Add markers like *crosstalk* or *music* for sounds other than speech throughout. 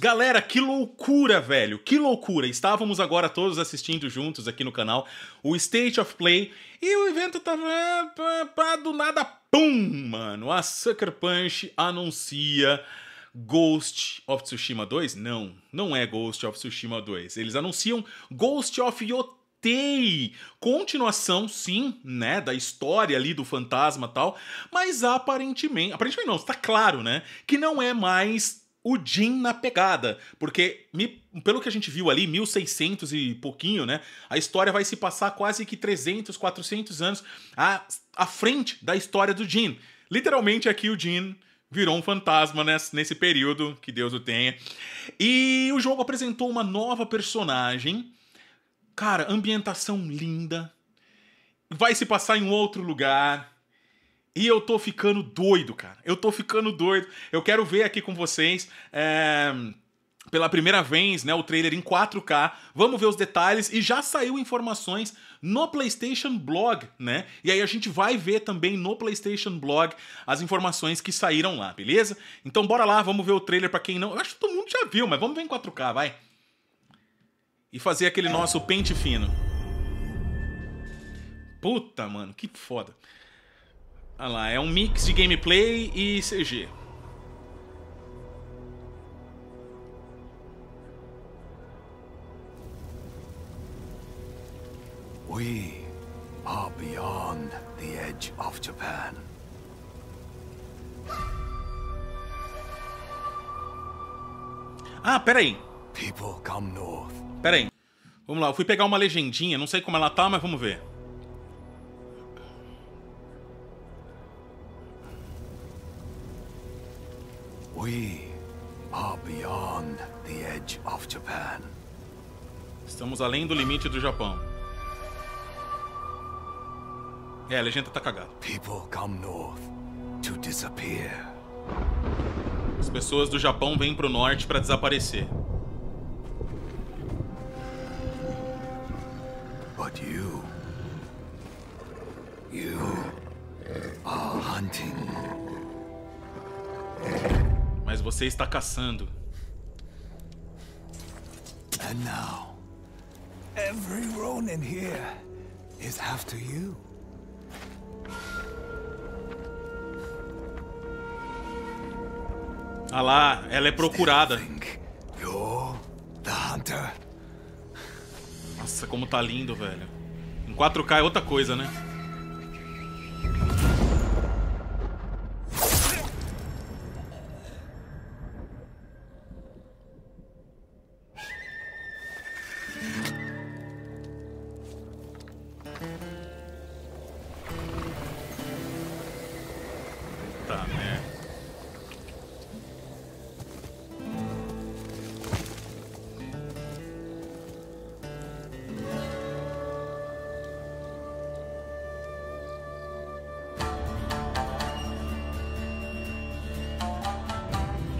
Galera, que loucura, velho! Que loucura! Estávamos agora todos assistindo juntos aqui no canal o State of Play e o evento tava tá, né, do nada, pum, mano! A Sucker Punch anuncia Ghost of Tsushima 2? Não, não é Ghost of Tsushima 2. Eles anunciam Ghost of Yotei continuação, sim, né, da história ali do fantasma tal, mas aparentemente, aparentemente não, está claro, né, que não é mais o Jin na pegada, porque pelo que a gente viu ali, 1600 e pouquinho, né? A história vai se passar quase que 300, 400 anos à, à frente da história do Jin. Literalmente aqui o Jin virou um fantasma nesse, nesse período, que Deus o tenha. E o jogo apresentou uma nova personagem. Cara, ambientação linda. Vai se passar em outro lugar e eu tô ficando doido, cara. Eu tô ficando doido. Eu quero ver aqui com vocês. É pela primeira vez, né, o trailer em 4K. Vamos ver os detalhes e já saiu informações no PlayStation Blog, né? E aí a gente vai ver também no PlayStation Blog as informações que saíram lá, beleza? Então bora lá, vamos ver o trailer para quem não. Eu acho que todo mundo já viu, mas vamos ver em 4K, vai. E fazer aquele nosso pente fino. Puta, mano, que foda. Olha ah lá, é um mix de gameplay e CG. We are beyond the edge of Japan. Ah, peraí. People come north. Peraí. Vamos lá, eu fui pegar uma legendinha, não sei como ela tá, mas vamos ver. Estamos além do limite do Japão. É, a legenda tá cagada. As pessoas do Japão vêm pro norte para desaparecer. But you... You... Are hunting mas você está caçando. And now, every Ronin here is after you. Ah lá, ela é procurada. Nossa, como tá lindo, velho. Em 4K é outra coisa, né?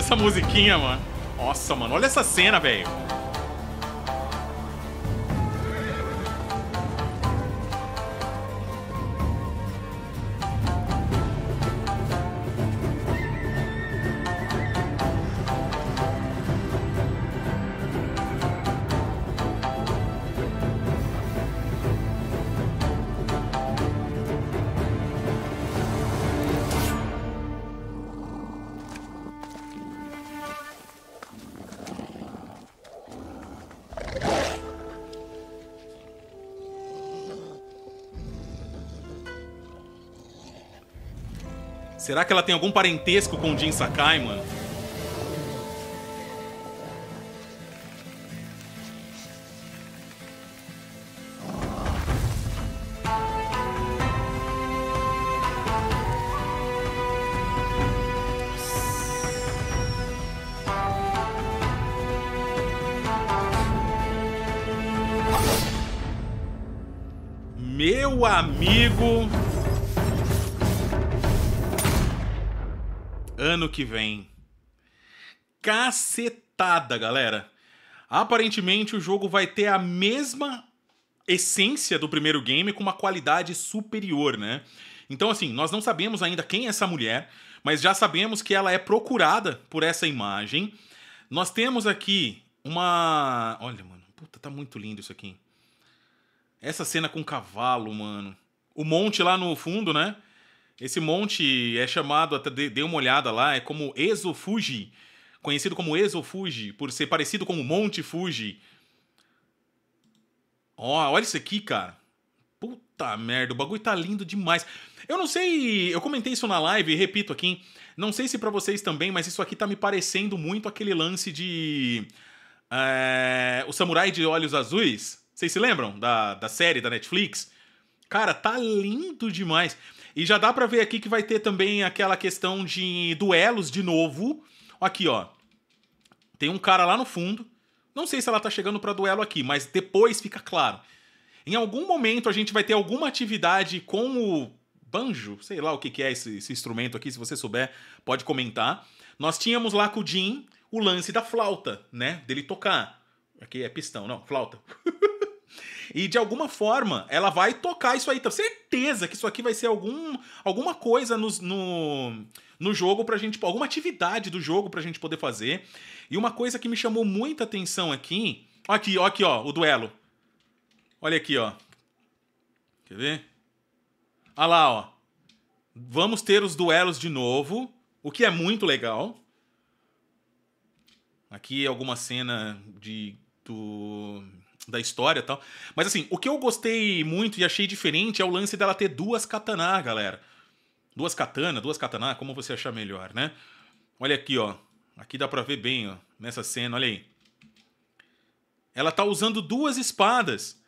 Essa musiquinha, mano. Nossa, mano, olha essa cena, velho. Será que ela tem algum parentesco com o Jin Sakai, mano? Meu amigo... ano que vem. Cacetada, galera. Aparentemente o jogo vai ter a mesma essência do primeiro game com uma qualidade superior, né? Então, assim, nós não sabemos ainda quem é essa mulher, mas já sabemos que ela é procurada por essa imagem. Nós temos aqui uma. Olha, mano, puta, tá muito lindo isso aqui. Essa cena com o cavalo, mano. O monte lá no fundo, né? Esse monte é chamado, até dei uma olhada lá, é como Ezofuji, conhecido como Ezofuji, por ser parecido com o Monte Fuji. Ó, oh, olha isso aqui, cara. Puta merda, o bagulho tá lindo demais. Eu não sei, eu comentei isso na live e repito aqui, não sei se para vocês também, mas isso aqui tá me parecendo muito aquele lance de. É, o Samurai de Olhos Azuis. Vocês se lembram da, da série da Netflix? Cara, tá lindo demais. E já dá para ver aqui que vai ter também aquela questão de duelos de novo. Aqui, ó. Tem um cara lá no fundo. Não sei se ela tá chegando para duelo aqui, mas depois fica claro. Em algum momento a gente vai ter alguma atividade com o banjo, sei lá o que, que é esse, esse instrumento aqui, se você souber, pode comentar. Nós tínhamos lá com o Jim o lance da flauta, né? Dele tocar. Aqui é pistão, não, flauta. *laughs* E de alguma forma, ela vai tocar isso aí. Tenho certeza que isso aqui vai ser algum, alguma coisa no, no, no jogo pra gente. Alguma atividade do jogo pra gente poder fazer. E uma coisa que me chamou muita atenção aqui. Ó aqui, ó aqui, ó, o duelo. Olha aqui, ó. Quer ver? Olha lá, ó. Vamos ter os duelos de novo, o que é muito legal. Aqui alguma cena de do da história e tal. Mas assim, o que eu gostei muito e achei diferente é o lance dela ter duas katana galera. Duas katana, duas katana, como você achar melhor, né? Olha aqui, ó. Aqui dá pra ver bem, ó, nessa cena, olha aí. Ela tá usando duas espadas.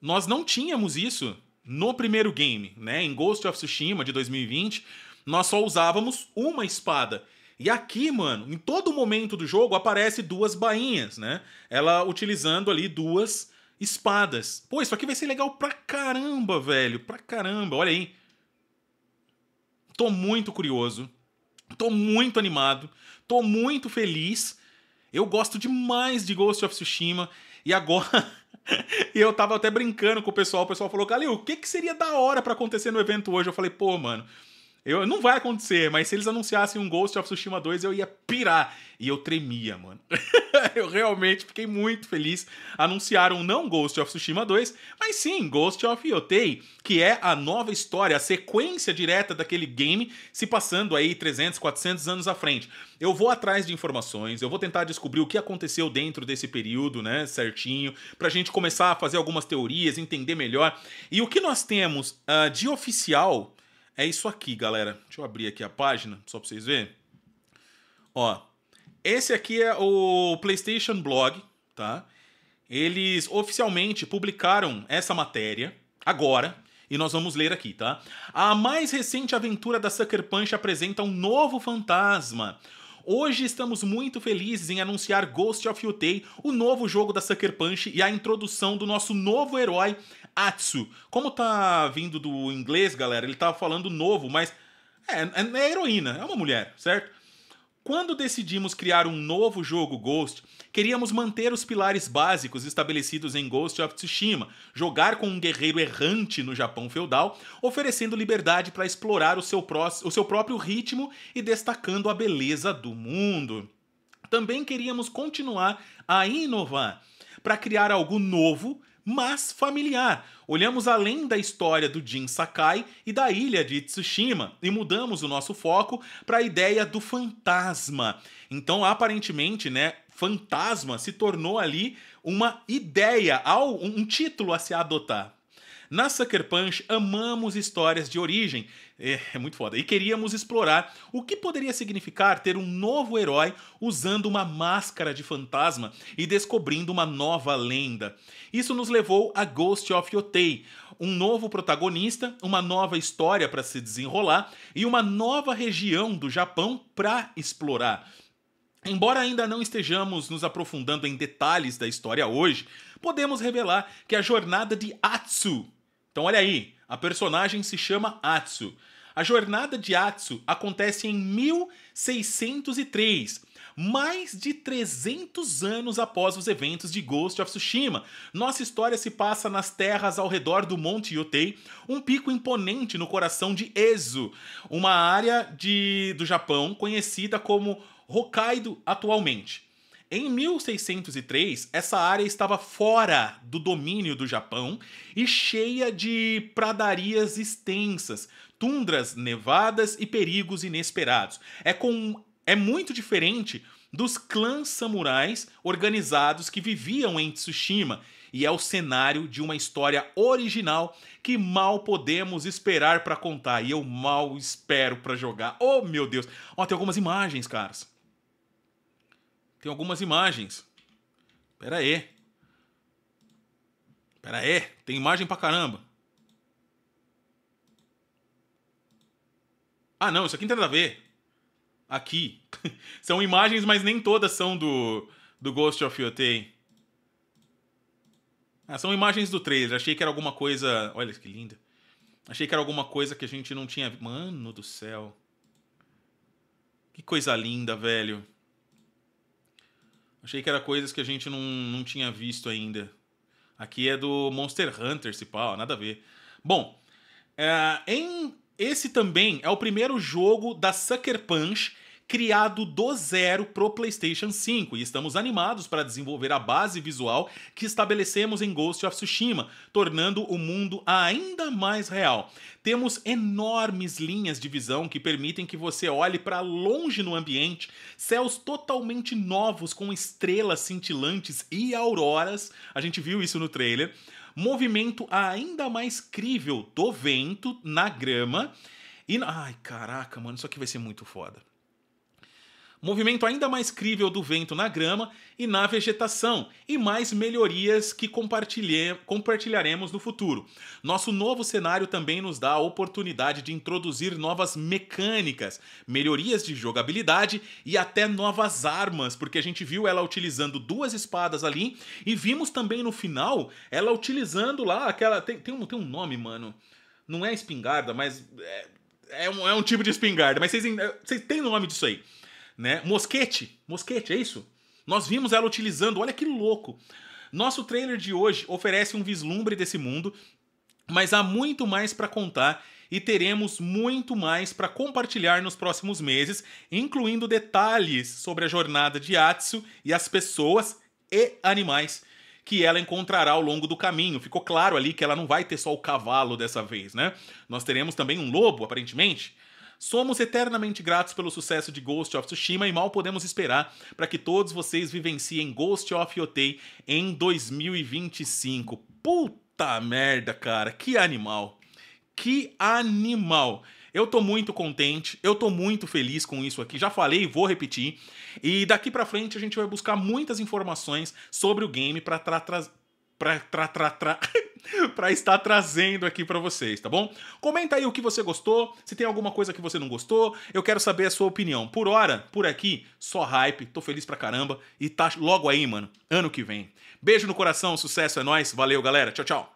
Nós não tínhamos isso no primeiro game, né? Em Ghost of Tsushima de 2020, nós só usávamos uma espada. E aqui, mano, em todo momento do jogo aparece duas bainhas, né? Ela utilizando ali duas espadas. Pô, isso aqui vai ser legal pra caramba, velho. Pra caramba, olha aí. Tô muito curioso. Tô muito animado. Tô muito feliz. Eu gosto demais de Ghost of Tsushima. E agora. e *laughs* eu tava até brincando com o pessoal. O pessoal falou, Calil, o que, que seria da hora para acontecer no evento hoje? Eu falei, pô, mano eu, não vai acontecer, mas se eles anunciassem um Ghost of Tsushima 2, eu ia pirar. E eu tremia, mano. *laughs* eu realmente fiquei muito feliz. Anunciaram não Ghost of Tsushima 2, mas sim Ghost of Yotei, que é a nova história, a sequência direta daquele game, se passando aí 300, 400 anos à frente. Eu vou atrás de informações, eu vou tentar descobrir o que aconteceu dentro desse período, né, certinho, pra gente começar a fazer algumas teorias, entender melhor. E o que nós temos uh, de oficial é isso aqui, galera. Deixa eu abrir aqui a página, só para vocês verem. Ó, esse aqui é o PlayStation Blog, tá? Eles oficialmente publicaram essa matéria agora, e nós vamos ler aqui, tá? A mais recente aventura da Sucker Punch apresenta um novo fantasma. Hoje estamos muito felizes em anunciar Ghost of Yotei, o novo jogo da Sucker Punch e a introdução do nosso novo herói, Atsu. Como tá vindo do inglês, galera, ele tava tá falando novo, mas é, é, é heroína, é uma mulher, certo? Quando decidimos criar um novo jogo Ghost, queríamos manter os pilares básicos estabelecidos em Ghost of Tsushima, jogar com um guerreiro errante no Japão feudal, oferecendo liberdade para explorar o seu, o seu próprio ritmo e destacando a beleza do mundo. Também queríamos continuar a inovar para criar algo novo mas familiar. Olhamos além da história do Jin Sakai e da ilha de Tsushima e mudamos o nosso foco para a ideia do fantasma. Então, aparentemente, né, fantasma se tornou ali uma ideia, um título a se adotar. Na Sucker Punch, amamos histórias de origem, é, é muito foda, e queríamos explorar o que poderia significar ter um novo herói usando uma máscara de fantasma e descobrindo uma nova lenda. Isso nos levou a Ghost of Yotei, um novo protagonista, uma nova história para se desenrolar e uma nova região do Japão para explorar. Embora ainda não estejamos nos aprofundando em detalhes da história hoje, podemos revelar que a jornada de Atsu, então olha aí, a personagem se chama Atsu. A jornada de Atsu acontece em 1603, mais de 300 anos após os eventos de Ghost of Tsushima. Nossa história se passa nas terras ao redor do Monte Yotei, um pico imponente no coração de Ezo, uma área de, do Japão conhecida como Hokkaido atualmente. Em 1603, essa área estava fora do domínio do Japão e cheia de pradarias extensas, tundras nevadas e perigos inesperados. É, com, é muito diferente dos clãs samurais organizados que viviam em Tsushima e é o cenário de uma história original que mal podemos esperar para contar e eu mal espero para jogar. Oh meu Deus! Ó, tem algumas imagens, caras. Tem algumas imagens. Pera aí. Pera aí. Tem imagem pra caramba. Ah, não. Isso aqui não tem nada a ver. Aqui. *laughs* são imagens, mas nem todas são do, do Ghost of Yotei. Ah, são imagens do trailer. Achei que era alguma coisa... Olha que linda. Achei que era alguma coisa que a gente não tinha... Mano do céu. Que coisa linda, velho. Achei que era coisas que a gente não, não tinha visto ainda. Aqui é do Monster Hunter, se pá, nada a ver. Bom, é, em, esse também é o primeiro jogo da Sucker Punch criado do zero pro PlayStation 5 e estamos animados para desenvolver a base visual que estabelecemos em Ghost of Tsushima, tornando o mundo ainda mais real. Temos enormes linhas de visão que permitem que você olhe para longe no ambiente, céus totalmente novos com estrelas cintilantes e auroras. A gente viu isso no trailer. Movimento ainda mais crível do vento na grama. E, ai, caraca, mano, isso aqui vai ser muito foda movimento ainda mais crível do vento na grama e na vegetação, e mais melhorias que compartilharemos no futuro. Nosso novo cenário também nos dá a oportunidade de introduzir novas mecânicas, melhorias de jogabilidade e até novas armas, porque a gente viu ela utilizando duas espadas ali e vimos também no final ela utilizando lá aquela. Tem, tem, um, tem um nome, mano. Não é espingarda, mas. É... É um, é um, tipo de espingarda, mas vocês, vocês têm nome disso aí né? Mosquete, mosquete, é isso? Nós vimos ela utilizando, olha que louco. Nosso trailer de hoje oferece um vislumbre desse mundo, mas há muito mais para contar e teremos muito mais para compartilhar nos próximos meses, incluindo detalhes sobre a jornada de Atsu e as pessoas e animais que ela encontrará ao longo do caminho. Ficou claro ali que ela não vai ter só o cavalo dessa vez, né? Nós teremos também um lobo, aparentemente, Somos eternamente gratos pelo sucesso de Ghost of Tsushima e mal podemos esperar para que todos vocês vivenciem Ghost of Yotei em 2025. Puta merda, cara, que animal. Que animal. Eu tô muito contente, eu tô muito feliz com isso aqui. Já falei e vou repetir. E daqui para frente a gente vai buscar muitas informações sobre o game para tra, tra, tra, tra, *laughs* tra *laughs* para estar trazendo aqui para vocês, tá bom? Comenta aí o que você gostou, se tem alguma coisa que você não gostou, eu quero saber a sua opinião. Por hora, por aqui, só hype, tô feliz pra caramba e tá logo aí, mano, ano que vem. Beijo no coração, sucesso é nós, valeu galera, tchau, tchau.